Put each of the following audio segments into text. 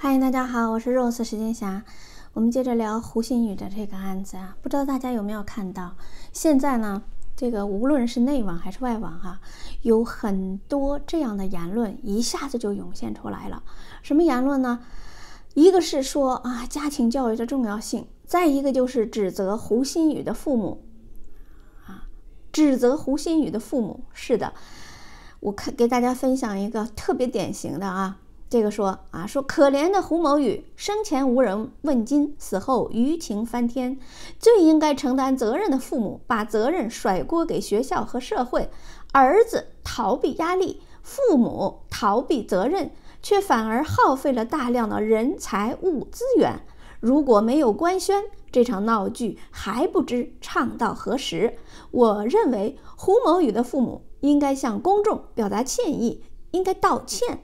嗨，大家好，我是 Rose 时间侠。我们接着聊胡鑫宇的这个案子啊，不知道大家有没有看到？现在呢，这个无论是内网还是外网哈，有很多这样的言论一下子就涌现出来了。什么言论呢？一个是说啊家庭教育的重要性，再一个就是指责胡鑫宇的父母啊，指责胡鑫宇的父母。是的，我看给大家分享一个特别典型的啊。这个说啊说，可怜的胡某宇生前无人问津，死后舆情翻天。最应该承担责任的父母，把责任甩锅给学校和社会，儿子逃避压力，父母逃避责任，却反而耗费了大量的人财物资源。如果没有官宣，这场闹剧还不知唱到何时。我认为胡某宇的父母应该向公众表达歉意，应该道歉。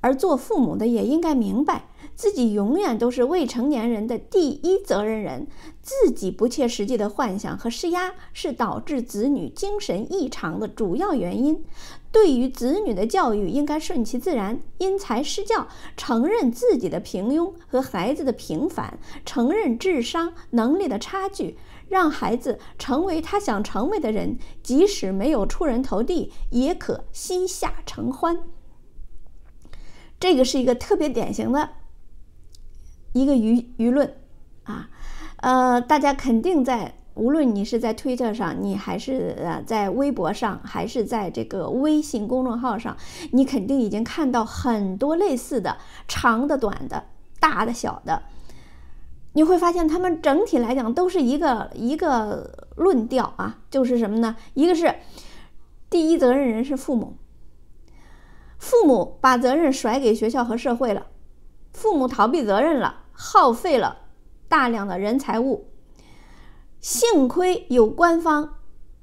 而做父母的也应该明白，自己永远都是未成年人的第一责任人。自己不切实际的幻想和施压是导致子女精神异常的主要原因。对于子女的教育，应该顺其自然，因材施教，承认自己的平庸和孩子的平凡，承认智商能力的差距，让孩子成为他想成为的人，即使没有出人头地，也可膝下承欢。这个是一个特别典型的，一个舆舆论，啊，呃，大家肯定在无论你是在推特上，你还是在微博上，还是在这个微信公众号上，你肯定已经看到很多类似的，长的、短的、大的、小的，你会发现他们整体来讲都是一个一个论调啊，就是什么呢？一个是第一责任人是父母。父母把责任甩给学校和社会了，父母逃避责任了，耗费了大量的人财物。幸亏有官方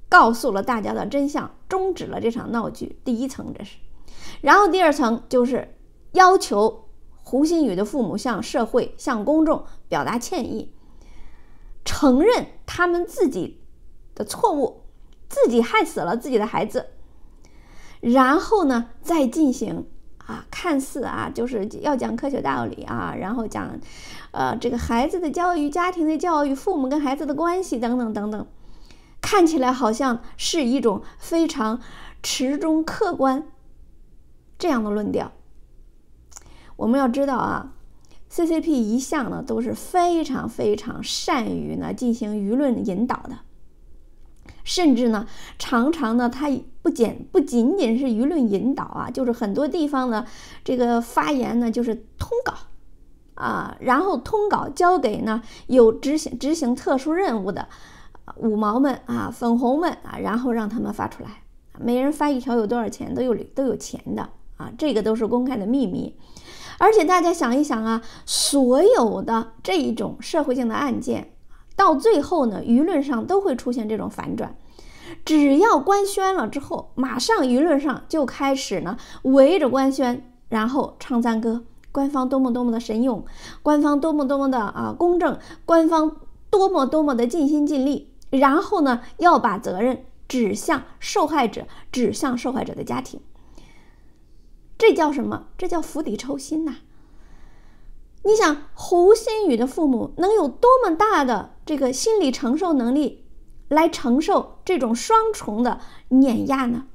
告诉了大家的真相，终止了这场闹剧。第一层这是，然后第二层就是要求胡鑫宇的父母向社会、向公众表达歉意，承认他们自己的错误，自己害死了自己的孩子。然后呢，再进行啊，看似啊，就是要讲科学道理啊，然后讲，呃，这个孩子的教育、家庭的教育、父母跟孩子的关系等等等等，看起来好像是一种非常持中客观这样的论调。我们要知道啊，CCP 一向呢都是非常非常善于呢进行舆论引导的。甚至呢，常常呢，他不仅不仅仅是舆论引导啊，就是很多地方呢，这个发言呢就是通稿，啊，然后通稿交给呢有执行执行特殊任务的五毛们啊、粉红们啊，然后让他们发出来，每人发一条有多少钱都有都有钱的啊，这个都是公开的秘密。而且大家想一想啊，所有的这一种社会性的案件。到最后呢，舆论上都会出现这种反转。只要官宣了之后，马上舆论上就开始呢围着官宣，然后唱赞歌。官方多么多么的神勇，官方多么多么的啊公正，官方多么多么的尽心尽力。然后呢，要把责任指向受害者，指向受害者的家庭。这叫什么？这叫釜底抽薪呐！你想，胡心宇的父母能有多么大的这个心理承受能力，来承受这种双重的碾压呢？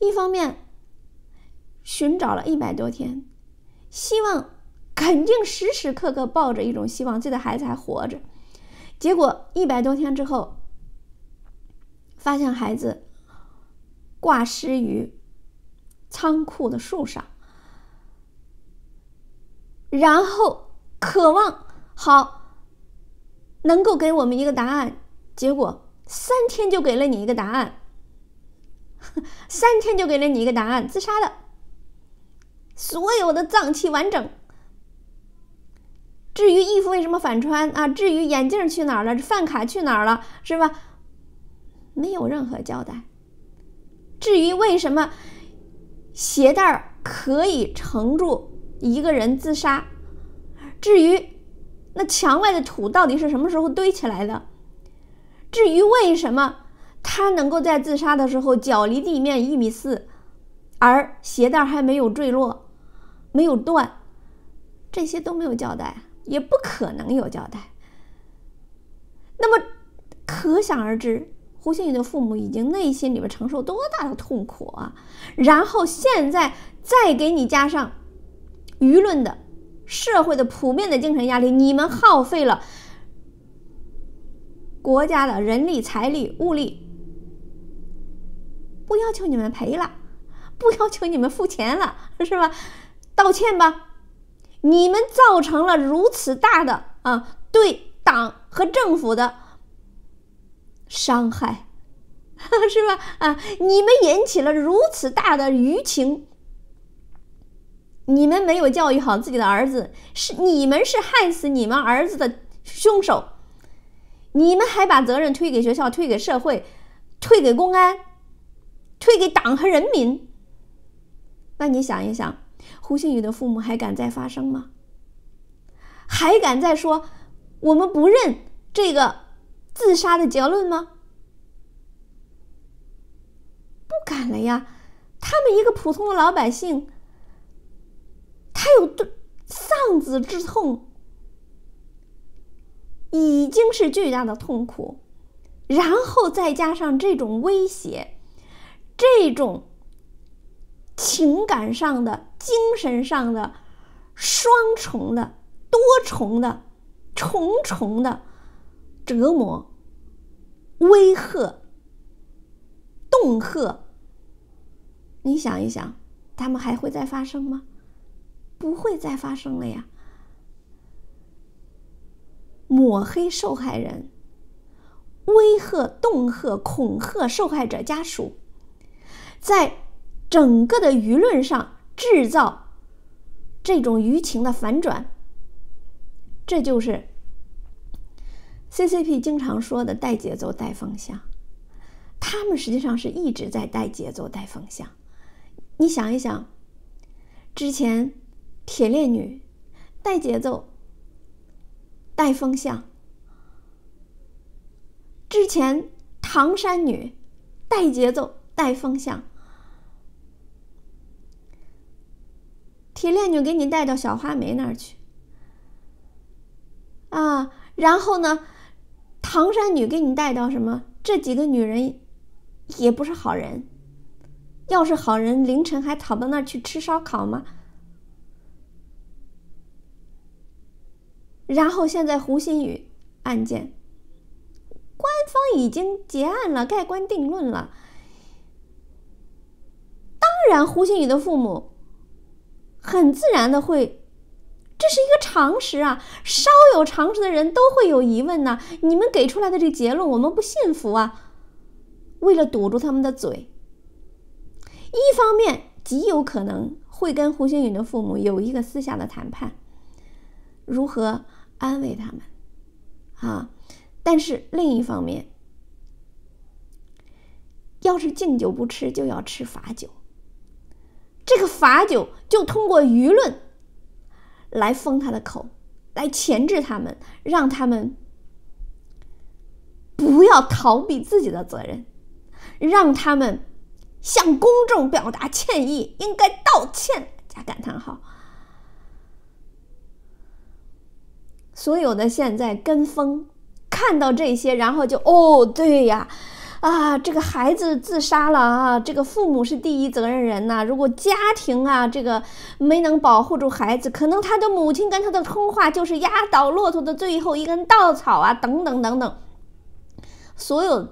一方面，寻找了一百多天，希望肯定时时刻刻抱着一种希望，自己的孩子还活着。结果，一百多天之后，发现孩子挂失于仓库的树上。然后渴望好，能够给我们一个答案。结果三天就给了你一个答案，三天就给了你一个答案，自杀的，所有的脏器完整。至于衣服为什么反穿啊？至于眼镜去哪儿了？饭卡去哪儿了？是吧？没有任何交代。至于为什么鞋带可以承住？一个人自杀，至于那墙外的土到底是什么时候堆起来的，至于为什么他能够在自杀的时候脚离地面一米四，而鞋带还没有坠落，没有断，这些都没有交代，也不可能有交代。那么可想而知，胡星宇的父母已经内心里面承受多大的痛苦啊！然后现在再给你加上。舆论的、社会的普遍的精神压力，你们耗费了国家的人力、财力、物力，不要求你们赔了，不要求你们付钱了，是吧？道歉吧！你们造成了如此大的啊对党和政府的伤害，是吧？啊，你们引起了如此大的舆情。你们没有教育好自己的儿子，是你们是害死你们儿子的凶手。你们还把责任推给学校，推给社会，推给公安，推给党和人民。那你想一想，胡鑫宇的父母还敢再发声吗？还敢再说我们不认这个自杀的结论吗？不敢了呀，他们一个普通的老百姓。他有多丧子之痛，已经是巨大的痛苦，然后再加上这种威胁，这种情感上的、精神上的双重的、多重的、重重的折磨、威吓、恫吓，你想一想，他们还会再发生吗？不会再发生了呀！抹黑受害人，威吓、恫吓、恐吓受害者家属，在整个的舆论上制造这种舆情的反转，这就是 CCP 经常说的带节奏、带风向。他们实际上是一直在带节奏、带风向。你想一想，之前。铁链女，带节奏，带风向。之前唐山女，带节奏，带风向。铁链女给你带到小花梅那儿去，啊，然后呢，唐山女给你带到什么？这几个女人，也不是好人。要是好人，凌晨还跑到那儿去吃烧烤吗？然后现在胡鑫宇案件，官方已经结案了，盖棺定论了。当然，胡鑫宇的父母很自然的会，这是一个常识啊，稍有常识的人都会有疑问呢，你们给出来的这结论，我们不信服啊。为了堵住他们的嘴，一方面极有可能会跟胡鑫宇的父母有一个私下的谈判，如何？安慰他们，啊！但是另一方面，要是敬酒不吃就要吃罚酒。这个罚酒就通过舆论来封他的口，来钳制他们，让他们不要逃避自己的责任，让他们向公众表达歉意，应该道歉加感叹号。所有的现在跟风，看到这些，然后就哦，对呀，啊，这个孩子自杀了啊，这个父母是第一责任人呐。如果家庭啊，这个没能保护住孩子，可能他的母亲跟他的通话就是压倒骆驼的最后一根稻草啊，等等等等。所有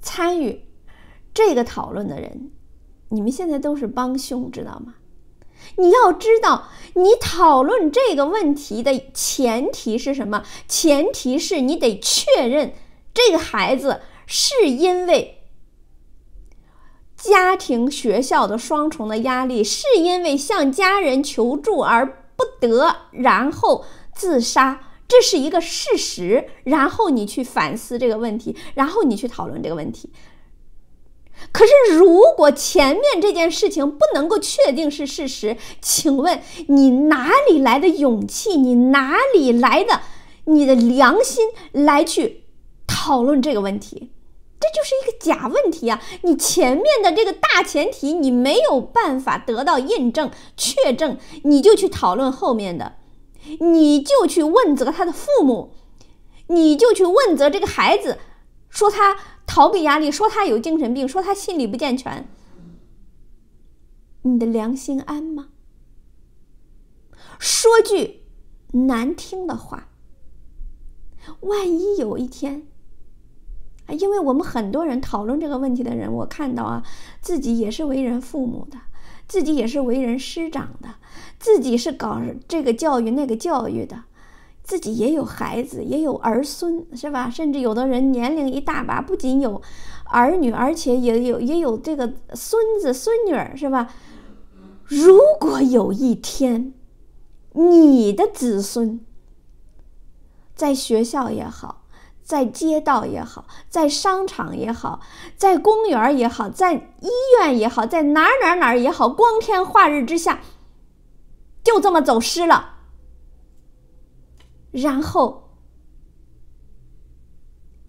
参与这个讨论的人，你们现在都是帮凶，知道吗？你要知道，你讨论这个问题的前提是什么？前提是你得确认这个孩子是因为家庭、学校的双重的压力，是因为向家人求助而不得，然后自杀，这是一个事实。然后你去反思这个问题，然后你去讨论这个问题。可是，如果前面这件事情不能够确定是事实，请问你哪里来的勇气？你哪里来的你的良心来去讨论这个问题？这就是一个假问题啊！你前面的这个大前提你没有办法得到印证、确证，你就去讨论后面的，你就去问责他的父母，你就去问责这个孩子，说他。逃避压力，说他有精神病，说他心理不健全，你的良心安吗？说句难听的话，万一有一天，啊，因为我们很多人讨论这个问题的人，我看到啊，自己也是为人父母的，自己也是为人师长的，自己是搞这个教育那个教育的。自己也有孩子，也有儿孙，是吧？甚至有的人年龄一大把，不仅有儿女，而且也有也有这个孙子孙女儿，是吧？如果有一天，你的子孙在学校也好，在街道也好，在商场也好，在公园也好，在医院也好，在哪哪哪也好，光天化日之下，就这么走失了。然后，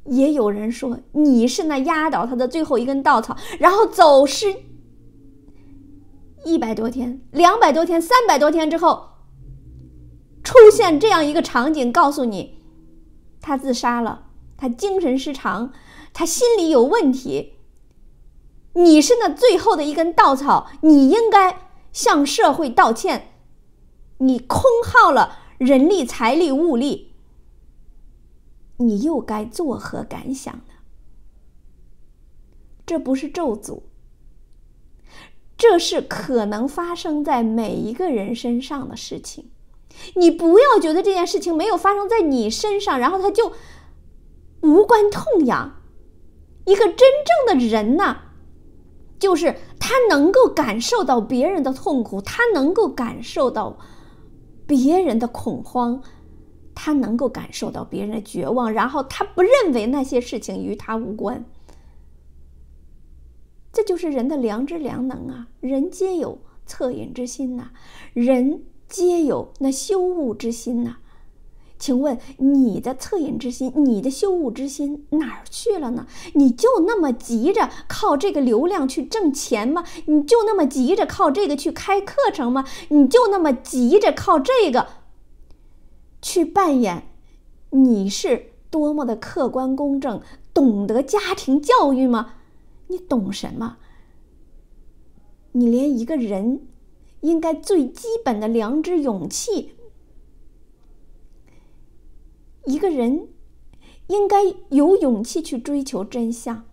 也有人说你是那压倒他的最后一根稻草。然后走失一百多天、两百多天、三百多天之后，出现这样一个场景，告诉你他自杀了，他精神失常，他心理有问题。你是那最后的一根稻草，你应该向社会道歉，你空耗了。人力、财力、物力，你又该作何感想呢？这不是咒诅，这是可能发生在每一个人身上的事情。你不要觉得这件事情没有发生在你身上，然后他就无关痛痒。一个真正的人呐，就是他能够感受到别人的痛苦，他能够感受到。别人的恐慌，他能够感受到别人的绝望，然后他不认为那些事情与他无关。这就是人的良知、良能啊！人皆有恻隐之心呐，人皆有那羞恶之心呐。请问你的恻隐之心、你的羞恶之心哪儿去了呢？你就那么急着靠这个流量去挣钱吗？你就那么急着靠这个去开课程吗？你就那么急着靠这个去扮演你是多么的客观公正、懂得家庭教育吗？你懂什么？你连一个人应该最基本的良知、勇气。一个人应该有勇气去追求真相。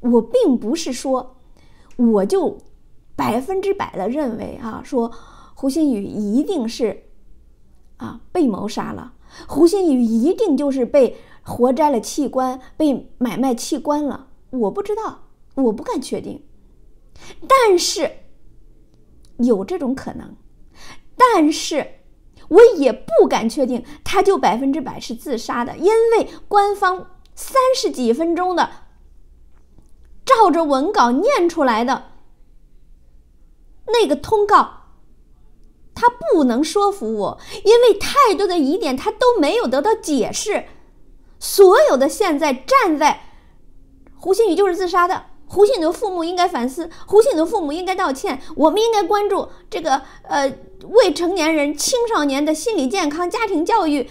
我并不是说我就百分之百的认为啊，说胡鑫宇一定是啊被谋杀了，胡鑫宇一定就是被活摘了器官，被买卖器官了。我不知道，我不敢确定，但是有这种可能，但是。我也不敢确定，他就百分之百是自杀的，因为官方三十几分钟的，照着文稿念出来的那个通告，他不能说服我，因为太多的疑点他都没有得到解释，所有的现在站在胡鑫宇就是自杀的。胡信的父母应该反思，胡信的父母应该道歉。我们应该关注这个呃未成年人、青少年的心理健康、家庭教育。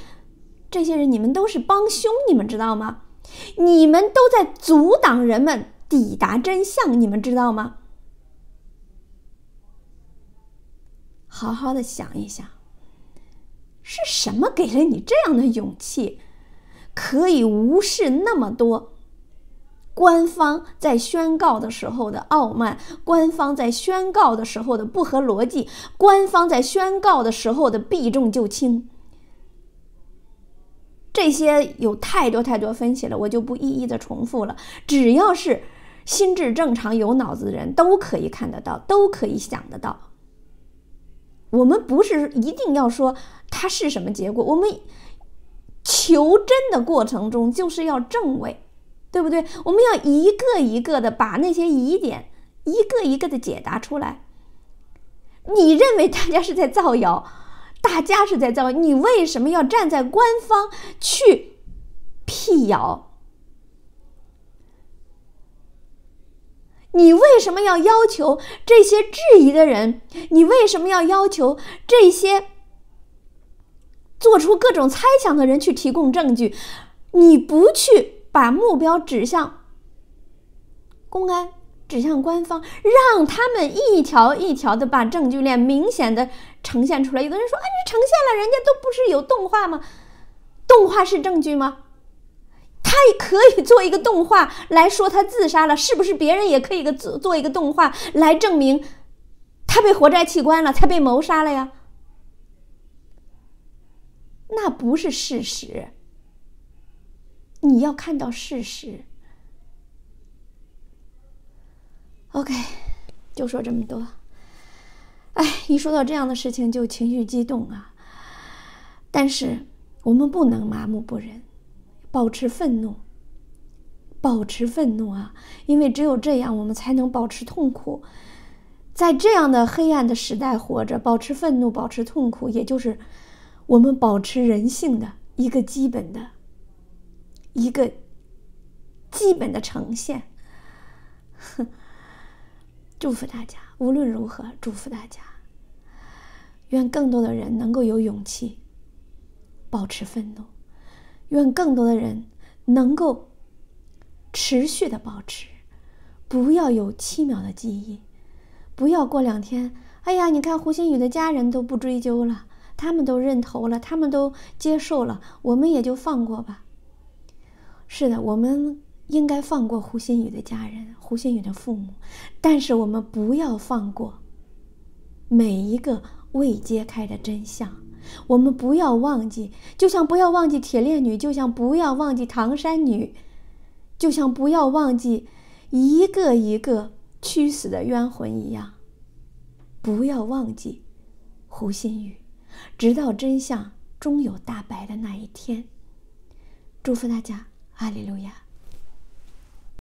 这些人，你们都是帮凶，你们知道吗？你们都在阻挡人们抵达真相，你们知道吗？好好的想一想，是什么给了你这样的勇气，可以无视那么多？官方在宣告的时候的傲慢，官方在宣告的时候的不合逻辑，官方在宣告的时候的避重就轻，这些有太多太多分析了，我就不一一的重复了。只要是心智正常、有脑子的人都可以看得到，都可以想得到。我们不是一定要说它是什么结果，我们求真的过程中就是要正位。对不对？我们要一个一个的把那些疑点一个一个的解答出来。你认为大家是在造谣？大家是在造谣？你为什么要站在官方去辟谣？你为什么要要求这些质疑的人？你为什么要要求这些做出各种猜想的人去提供证据？你不去。把目标指向公安，指向官方，让他们一条一条的把证据链明显的呈现出来。有的人说：“哎，你呈现了，人家都不是有动画吗？动画是证据吗？他也可以做一个动画来说他自杀了，是不是？别人也可以个做做一个动画来证明他被活摘器官了，他被谋杀了呀？那不是事实。”你要看到事实。OK，就说这么多。哎，一说到这样的事情就情绪激动啊。但是我们不能麻木不仁，保持愤怒，保持愤怒啊！因为只有这样，我们才能保持痛苦，在这样的黑暗的时代活着。保持愤怒，保持痛苦，也就是我们保持人性的一个基本的。一个基本的呈现。祝福大家，无论如何，祝福大家。愿更多的人能够有勇气保持愤怒，愿更多的人能够持续的保持，不要有七秒的记忆，不要过两天。哎呀，你看胡鑫宇的家人都不追究了，他们都认头了，他们都接受了，我们也就放过吧。是的，我们应该放过胡心宇的家人，胡心宇的父母，但是我们不要放过每一个未揭开的真相，我们不要忘记，就像不要忘记铁链女，就像不要忘记唐山女，就像不要忘记一个一个屈死的冤魂一样，不要忘记胡心宇，直到真相终有大白的那一天。祝福大家。Alléluia.